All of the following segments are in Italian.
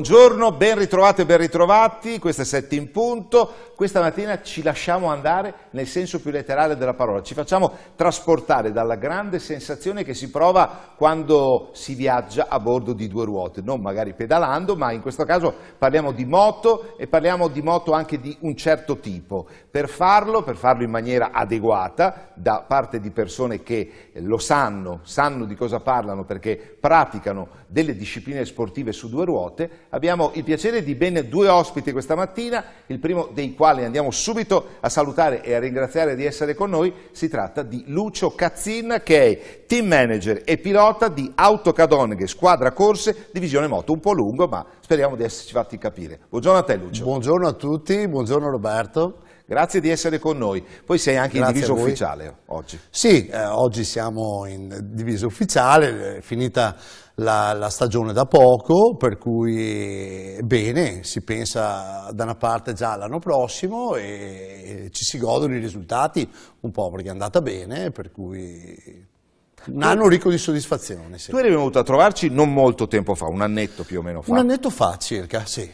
Buongiorno, ben ritrovati e ben ritrovati, questo è sette in punto. Questa mattina ci lasciamo andare nel senso più letterale della parola, ci facciamo trasportare dalla grande sensazione che si prova quando si viaggia a bordo di due ruote, non magari pedalando, ma in questo caso parliamo di moto e parliamo di moto anche di un certo tipo. Per farlo, per farlo in maniera adeguata, da parte di persone che lo sanno, sanno di cosa parlano perché praticano delle discipline sportive su due ruote, abbiamo il piacere di ben due ospiti questa mattina, il primo dei quali andiamo subito a salutare e a ringraziare di essere con noi, si tratta di Lucio Cazzin che è team manager e pilota di Autocadoneghe, squadra corse, divisione moto, un po' lungo ma speriamo di esserci fatti capire. Buongiorno a te Lucio. Buongiorno a tutti, buongiorno Roberto. Grazie di essere con noi. Poi sei anche Grazie in divisa ufficiale oggi. Sì, eh, oggi siamo in divisa ufficiale, è finita la, la, stagione da poco, per cui bene, si pensa da una parte già all'anno prossimo e, e ci si godono i risultati un po' perché è andata bene, per cui un anno ricco di soddisfazione. Sì. Tu eri venuto a trovarci non molto tempo fa, un annetto più o meno fa. Un annetto fa circa, sì.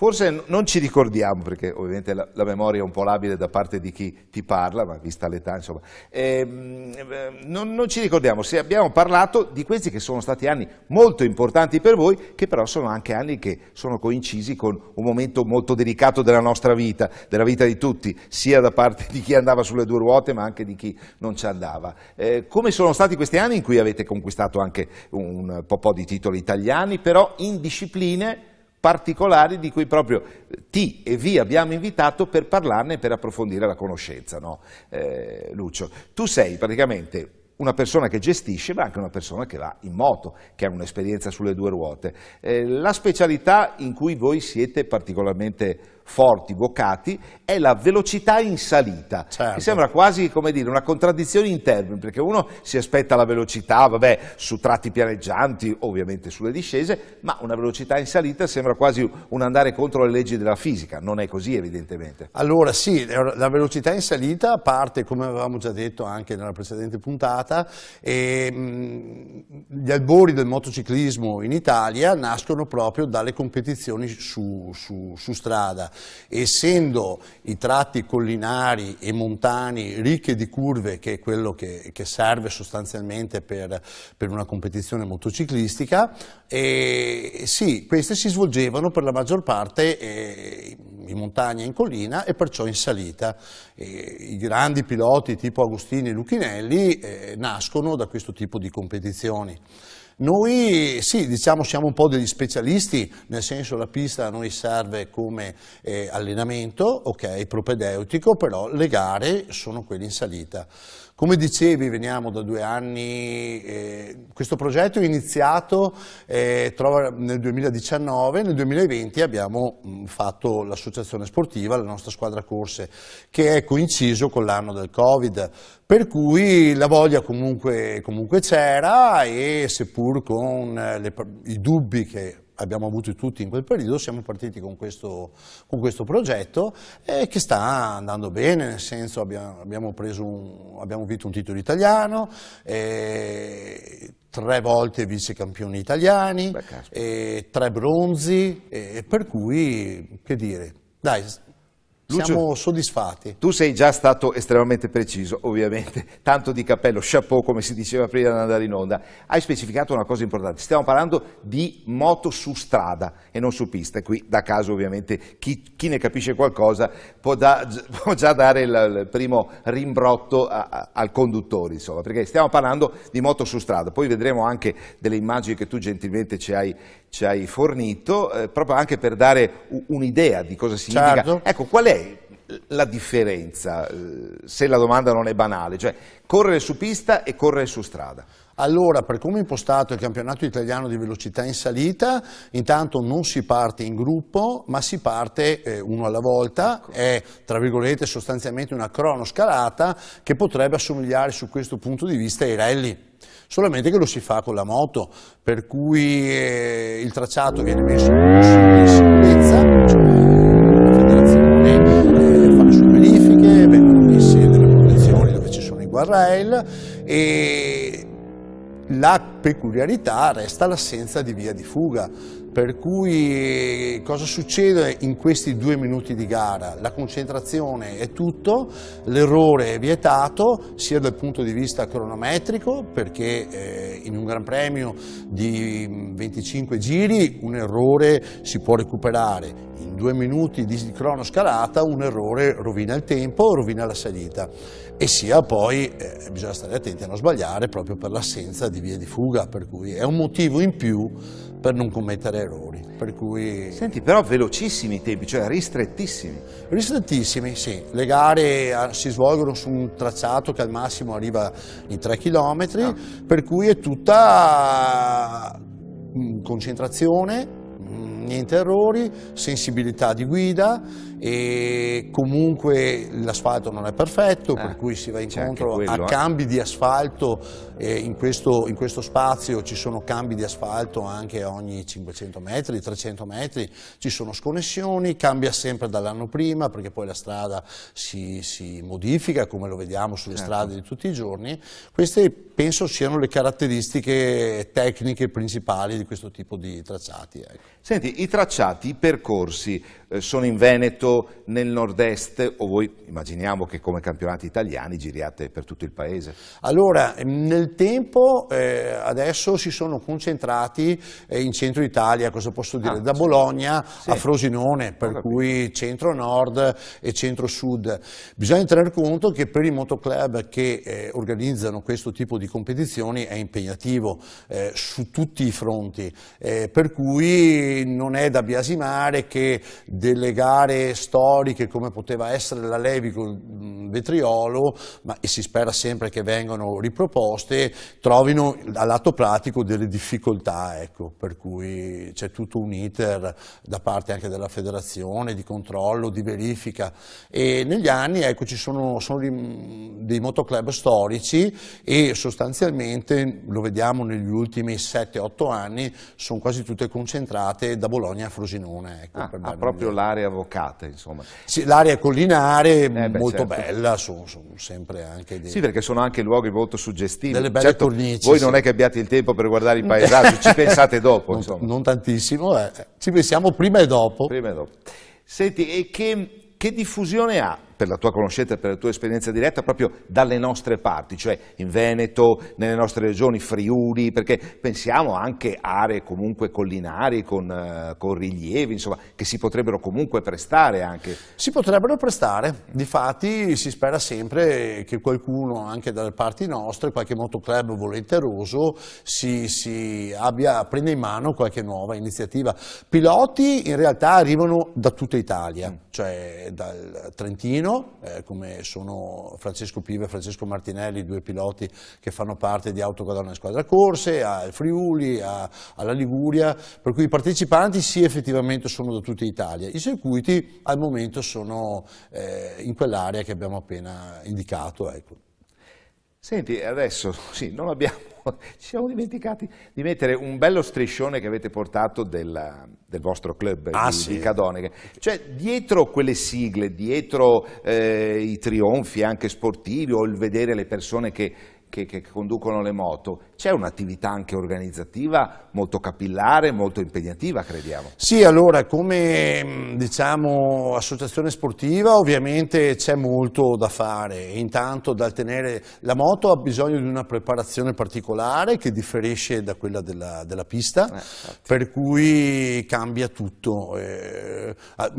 Forse non ci ricordiamo, perché ovviamente la, la, memoria è un po' labile da parte di chi ti parla, ma vista l'età insomma, ehm, ehm, non, non, ci ricordiamo se abbiamo parlato di questi che sono stati anni molto importanti per voi, che però sono anche anni che sono coincisi con un momento molto delicato della nostra vita, della vita di tutti, sia da parte di chi andava sulle due ruote ma anche di chi non ci andava. Eh, come sono stati questi anni in cui avete conquistato anche un, un po' di titoli italiani, però in discipline particolari di cui proprio ti e vi abbiamo invitato per parlarne e per approfondire la conoscenza, no? eh, Lucio? Tu sei praticamente una persona che gestisce ma anche una persona che va in moto, che ha un'esperienza sulle due ruote. Eh, la specialità in cui voi siete particolarmente forti, vocati, è la velocità in salita. Certo. Mi sembra quasi, come dire, una contraddizione in termini, perché uno si aspetta la velocità, vabbè, su tratti pianeggianti, ovviamente sulle discese, ma una velocità in salita sembra quasi un andare contro le leggi della fisica, non è così evidentemente. Allora sì, la velocità in salita parte, come avevamo già detto anche nella precedente puntata, e, mh, mm, gli albori del motociclismo in Italia nascono proprio dalle competizioni su, su, su strada. Essendo i tratti collinari e montani ricchi di curve, che è quello che, che serve sostanzialmente per, per, una competizione motociclistica, eh, sì, queste si svolgevano per la maggior parte eh, in montagna e in collina e perciò in salita. Eh, I grandi piloti tipo Agostini e Lucchinelli eh, nascono da questo tipo di competizioni. Noi sì, diciamo siamo un po' degli specialisti, nel senso la pista a noi serve come eh, allenamento, ok, propedeutico, però le gare sono quelle in salita. Come dicevi, veniamo da due anni, eh, questo progetto è iniziato eh, nel 2019, nel 2020 abbiamo mh, mm, fatto l'associazione sportiva, la nostra squadra corse, che è coinciso con l'anno del Covid, per cui la voglia comunque, comunque c'era e seppur con eh, le, i dubbi che abbiamo avuto tutti in quel periodo, siamo partiti con questo, con questo progetto eh, che sta andando bene, nel senso abbiamo, abbiamo, un, abbiamo vinto un titolo italiano, eh, tre volte vice campioni italiani, Beh, eh, tre bronzi, per cui che dire, dai, Lucio, Siamo soddisfatti. Tu sei già stato estremamente preciso, ovviamente, tanto di cappello, chapeau come si diceva prima di andare in onda. Hai specificato una cosa importante, stiamo parlando di moto su strada e non su pista. Qui da caso ovviamente chi, chi ne capisce qualcosa può, da, può già dare il, il primo rimbrotto a, a, al conduttore, insomma, perché stiamo parlando di moto su strada. Poi vedremo anche delle immagini che tu gentilmente ci hai, ci hai fornito, eh, proprio anche per dare un'idea di cosa significa. Certo. Ecco, qual è la differenza, eh, se la domanda non è banale, cioè correre su pista e correre su strada? Allora, per come è impostato il campionato italiano di velocità in salita, intanto non si parte in gruppo, ma si parte eh, uno alla volta, ecco. è tra virgolette sostanzialmente una cronoscalata che potrebbe assomigliare su questo punto di vista ai rally solamente che lo si fa con la moto, per cui eh, il tracciato viene messo in sicurezza, cioè la federazione eh, fa le sue verifiche, vengono messe delle protezioni dove ci sono i guardrail e la peculiarità resta l'assenza di via di fuga, per cui eh, cosa succede in questi due minuti di gara? La concentrazione è tutto, l'errore è vietato sia dal punto di vista cronometrico perché eh, in un Gran Premio di 25 mm, giri un errore si può recuperare, in due minuti di cronoscalata un errore rovina il tempo, rovina la salita e sia poi eh, bisogna stare attenti a non sbagliare proprio per l'assenza di di vie di fuga, per cui è un motivo in più per non commettere errori. Per cui... Senti, però velocissimi i tempi, cioè ristrettissimi. Ristrettissimi, sì. Le gare ah, si svolgono su un tracciato che al massimo arriva in 3 km, ah. per cui è tutta mm, concentrazione, mm, niente errori, sensibilità di guida e comunque l'asfalto non è perfetto, eh, per cui si va incontro quello, a eh. cambi eh. di asfalto, eh, in, questo, in, questo, spazio ci sono cambi di asfalto anche ogni 500 metri, 300 metri, ci sono sconnessioni, cambia sempre dall'anno prima perché poi la strada si, si modifica come lo vediamo sulle certo. strade di tutti i giorni, queste penso siano le caratteristiche tecniche principali di questo tipo di tracciati. Ecco. Senti, i tracciati, i percorsi eh, sono in Veneto, soprattutto nel nord-est o voi immaginiamo che come campionati italiani giriate per tutto il paese? Allora, nel tempo eh, adesso si sono concentrati eh, in centro Italia, cosa posso dire? Ah, da Bologna sì. a Frosinone, per cui centro-nord e centro-sud. Bisogna tener conto che per i motoclub che eh, organizzano questo tipo di competizioni è impegnativo eh, su tutti i fronti, eh, per cui non è da biasimare che delle gare storiche come poteva essere la Levi con vetriolo, ma, e si spera sempre che vengano riproposte, trovino a lato pratico delle difficoltà, ecco, per cui c'è tutto un iter da parte anche della federazione di controllo, di verifica e negli anni ecco, ci sono, sono dei motoclub storici e sostanzialmente, lo vediamo negli ultimi 7-8 anni, sono quasi tutte concentrate da Bologna a Frosinone. Ecco, ah, ah proprio l'area vocate insomma. Sì, l'area collinare eh beh, molto certo. bella, sono, sono, sempre anche dei... Sì, perché sono anche luoghi molto suggestivi. Delle belle certo, cornici. Voi sì. non è che abbiate il tempo per guardare i paesaggi, ci pensate dopo, non, insomma. Non tantissimo, eh. ci pensiamo prima e dopo. Prima e dopo. Senti, e che, che diffusione ha per la tua conoscenza e per la tua esperienza diretta, proprio dalle nostre parti, cioè in Veneto, nelle nostre regioni, Friuli, perché pensiamo anche a aree comunque collinari con, eh, con rilievi, insomma, che si potrebbero comunque prestare anche. Si potrebbero prestare, difatti si spera sempre che qualcuno anche dalle parti nostre, qualche motoclub volenteroso, si, si abbia, prenda in mano qualche nuova iniziativa. Piloti in realtà arrivano da tutta Italia, mm. cioè dal Trentino, meno, eh, come sono Francesco Pive e Francesco Martinelli, due piloti che fanno parte di Autocadonna Squadra Corse, al Friuli, a, alla Liguria, per cui i partecipanti sì effettivamente sono da tutta Italia. I circuiti al momento sono eh, in quell'area che abbiamo appena indicato. Ecco. Senti, adesso sì, non abbiamo, ci siamo dimenticati di mettere un bello striscione che avete portato della, del vostro club ah, di, sì. di Cadone. Cioè, dietro quelle sigle, dietro eh, i trionfi anche sportivi o il vedere le persone che, che, che conducono le moto, c'è un'attività anche organizzativa molto capillare, molto impegnativa, crediamo. Sì, allora, come mm, diciamo, associazione sportiva ovviamente c'è molto da fare. Intanto dal tenere la moto ha bisogno di una preparazione particolare che differisce da quella della, della pista, eh, per cui cambia tutto. Eh,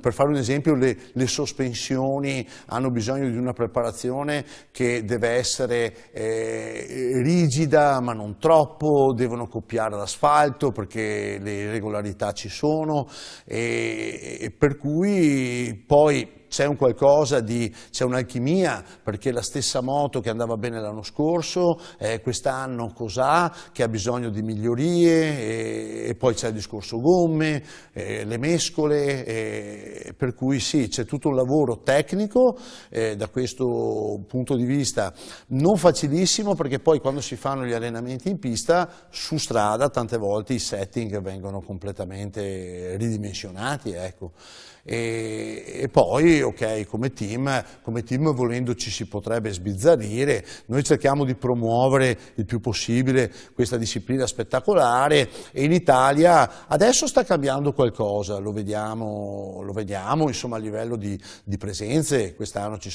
per fare un esempio, le, le, sospensioni hanno bisogno di una preparazione che deve essere eh, rigida ma non non troppo, devono copiare l'asfalto perché le irregolarità ci sono e, e per cui poi c'è un qualcosa di, c'è un'alchimia, perché la stessa moto che andava bene l'anno scorso, eh, quest'anno cos'ha, che ha bisogno di migliorie, e, eh, e poi c'è il discorso gomme, eh, le mescole, eh, per cui sì, c'è tutto un lavoro tecnico eh, da questo punto di vista non facilissimo, perché poi quando si fanno gli allenamenti in pista, su strada tante volte i setting vengono completamente ridimensionati, ecco. e, e poi ok, come team, come team volendo si potrebbe sbizzarrire, noi cerchiamo di promuovere il più possibile questa disciplina spettacolare e in Italia adesso sta cambiando qualcosa, lo vediamo, lo vediamo insomma, a livello di, di presenze, quest'anno ci,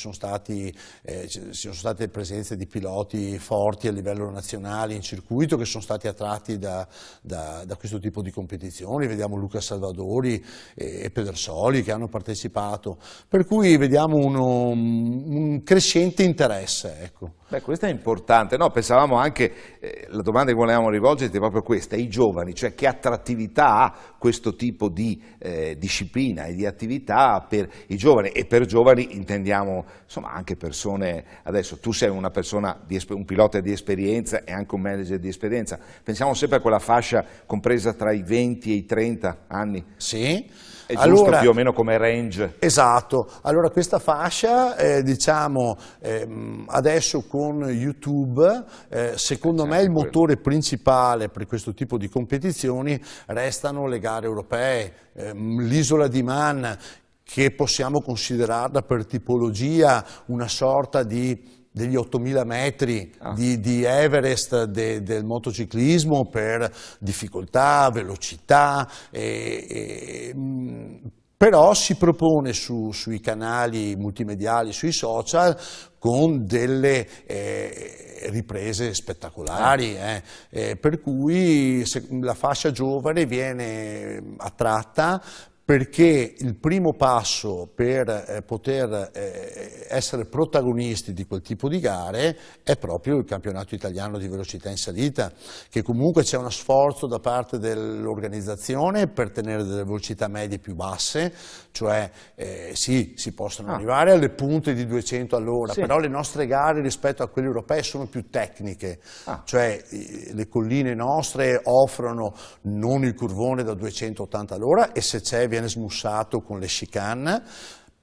eh, ci sono state presenze di piloti forti a livello nazionale in circuito che sono stati attratti da, da, da questo tipo di competizioni, vediamo Luca Salvadori e, e Pedersoli che hanno partecipato. Per per cui vediamo uno, un crescente interesse. Ecco. Beh, questo è importante, no, pensavamo anche, eh, la domanda che volevamo rivolgerti è proprio questa, i giovani, cioè che attrattività ha questo tipo di eh, disciplina e di attività per i giovani e per giovani intendiamo insomma, anche persone, adesso tu sei una persona, di, un pilota di esperienza e anche un manager di esperienza, pensiamo sempre a quella fascia compresa tra i 20 e i 30 anni. Sì. È giusto allora, più o meno come range? Esatto, allora questa fascia eh, diciamo ehm, adesso con YouTube eh, secondo me il motore quello. principale per questo tipo di competizioni restano le gare europee, ehm, l'isola di Man che possiamo considerarla per tipologia una sorta di degli 8.000 metri ah. di, di, Everest de, del motociclismo per difficoltà, velocità, e, e, mm, però si propone su, sui canali multimediali, sui social, con delle eh, riprese spettacolari, ah. eh. Eh, per cui se, la fascia giovane viene eh, attratta perché il primo passo per eh, poter eh, essere protagonisti di quel tipo di gare è proprio il campionato italiano di velocità in salita, che comunque c'è uno sforzo da parte dell'organizzazione per tenere delle velocità medie più basse, cioè eh, sì, si possono ah. arrivare alle punte di 200 all'ora, sì. però le nostre gare rispetto a quelle europee sono più tecniche, ah. cioè le colline nostre offrono non il curvone da 280 all'ora e se c'è viene smussato con le chicane,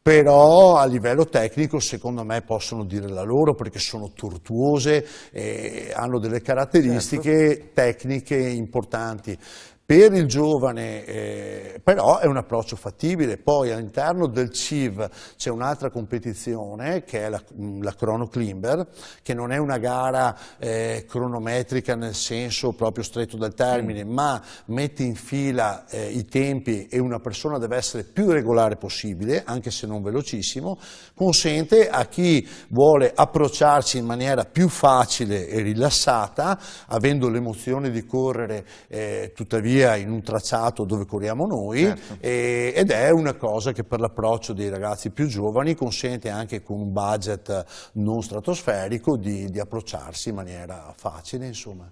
però a livello tecnico secondo me possono dire la loro perché sono tortuose e hanno delle caratteristiche certo. tecniche importanti per il giovane, eh, però è un approccio fattibile. Poi all'interno del CIV c'è un'altra competizione che è la, mm, la Chrono Climber, che non è una gara eh, cronometrica nel senso proprio stretto del termine, mm. ma mette in fila eh, i tempi e una persona deve essere più regolare possibile, anche se non velocissimo, consente a chi vuole approcciarsi in maniera più facile e rilassata, avendo l'emozione di correre eh, tuttavia via in un tracciato dove corriamo noi certo. e, ed è una cosa che per l'approccio dei ragazzi più giovani consente anche con un budget non stratosferico di, di approcciarsi in maniera facile insomma.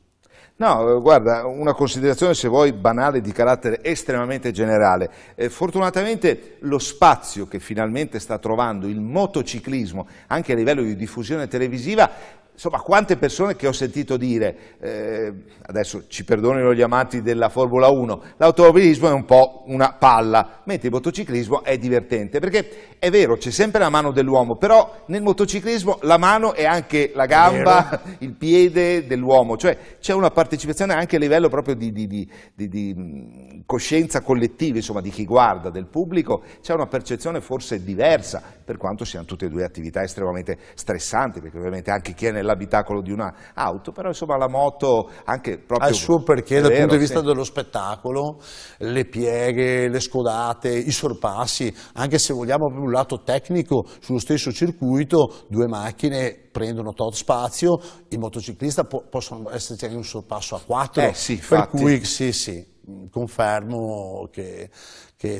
No, guarda, una considerazione se vuoi banale di carattere estremamente generale. Eh, fortunatamente lo spazio che finalmente sta trovando il motociclismo, anche a livello di diffusione televisiva, Insomma, quante persone che ho sentito dire, eh, adesso ci perdonino gli amanti della Formula 1, l'automobilismo è un po' una palla, mentre il motociclismo è divertente, perché è vero, c'è sempre la mano dell'uomo, però nel motociclismo la mano è anche la gamba, il piede dell'uomo, cioè c'è una partecipazione anche a livello proprio di, di, di, di coscienza collettiva, insomma, di chi guarda, del pubblico, c'è una percezione forse diversa per quanto siano tutte e due attività estremamente stressanti, perché ovviamente anche chi è nell'abitacolo di un'auto, però insomma la moto anche proprio... Al suo perché dal punto di vista sì. dello spettacolo, le pieghe, le scodate, i sorpassi, anche se vogliamo un lato tecnico, sullo stesso circuito due macchine prendono tot spazio, il motociclista po possono esserci anche un sorpasso a quattro, eh, sì, per cui sì sì, confermo che,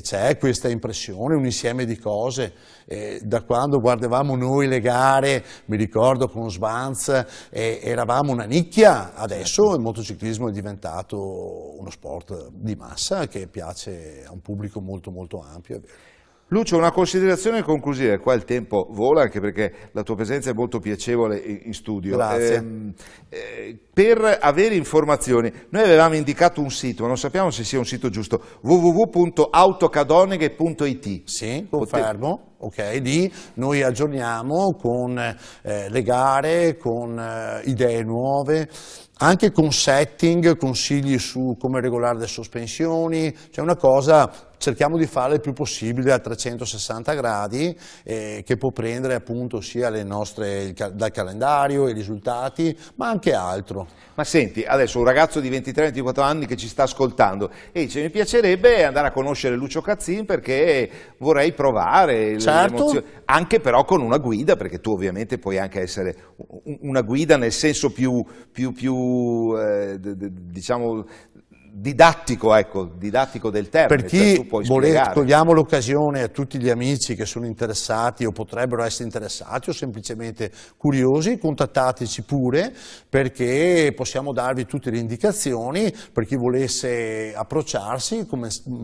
c'è questa impressione, un insieme di cose. Eh, da quando guardavamo noi le gare, mi ricordo con Svanz, eravamo una nicchia, adesso il motociclismo è diventato uno sport di massa che piace a un pubblico molto molto ampio. Lucio, una considerazione conclusiva, qua il tempo vola anche perché la tua presenza è molto piacevole in studio. Grazie. Eh, eh, per avere informazioni, noi avevamo indicato un sito, non sappiamo se sia un sito giusto, www.autocadoneghe.it. Sì, confermo. Ok, lì noi aggiorniamo con eh, le gare, con eh, idee nuove, anche con setting, consigli su come regolare le sospensioni, cioè una cosa cerchiamo di fare il più possibile a 360 gradi eh, che può prendere appunto sia nostre, il, dal calendario, i risultati, ma anche altro. Ma senti, adesso un ragazzo di 23-24 anni che ci sta ascoltando e dice mi piacerebbe andare a conoscere Lucio Cazzin perché vorrei provare certo. anche però con una guida perché tu ovviamente puoi anche essere una guida nel senso più, più, più eh, diciamo didattico, ecco, didattico del termine. Per cioè chi cioè vuole, togliamo l'occasione a tutti gli amici che sono interessati o potrebbero essere interessati o semplicemente curiosi, contattateci pure perché possiamo darvi tutte le indicazioni per chi volesse approcciarsi,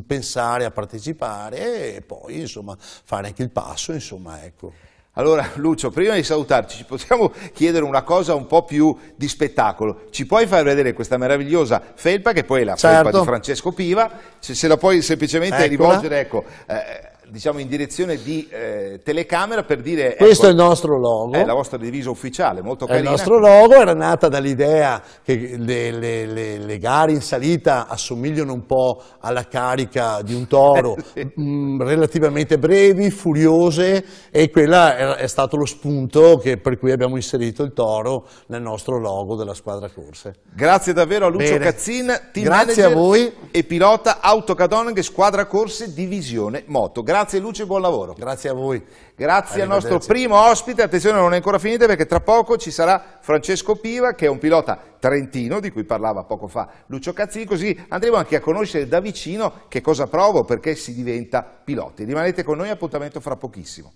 pensare a partecipare e poi insomma, fare anche il passo. Insomma, ecco. Allora, Lucio, prima di salutarci, ci possiamo chiedere una cosa un po' più di spettacolo. Ci puoi far vedere questa meravigliosa felpa, che poi è la certo. felpa di Francesco Piva? Se, se la puoi semplicemente Eccola. rivolgere, ecco, eh, diciamo in direzione di eh, telecamera per dire ecco, questo ecco, è il nostro logo è la vostra divisa ufficiale molto è il nostro logo era nata dall'idea che le, le, le, le, gare in salita assomigliano un po' alla carica di un toro mh, eh, mm, relativamente brevi furiose e quella è, è stato lo spunto che, per cui abbiamo inserito il toro nel nostro logo della squadra corse grazie davvero a Lucio Bene. Cazzin team grazie a voi e pilota Autocadonaghe squadra corse divisione moto grazie Grazie Lucio e buon lavoro. Grazie a voi. Grazie al nostro primo ospite, attenzione non è ancora finita perché tra poco ci sarà Francesco Piva che è un pilota trentino di cui parlava poco fa Lucio Cazzini, così andremo anche a conoscere da vicino che cosa provo perché si diventa piloti. Rimanete con noi, appuntamento fra pochissimo.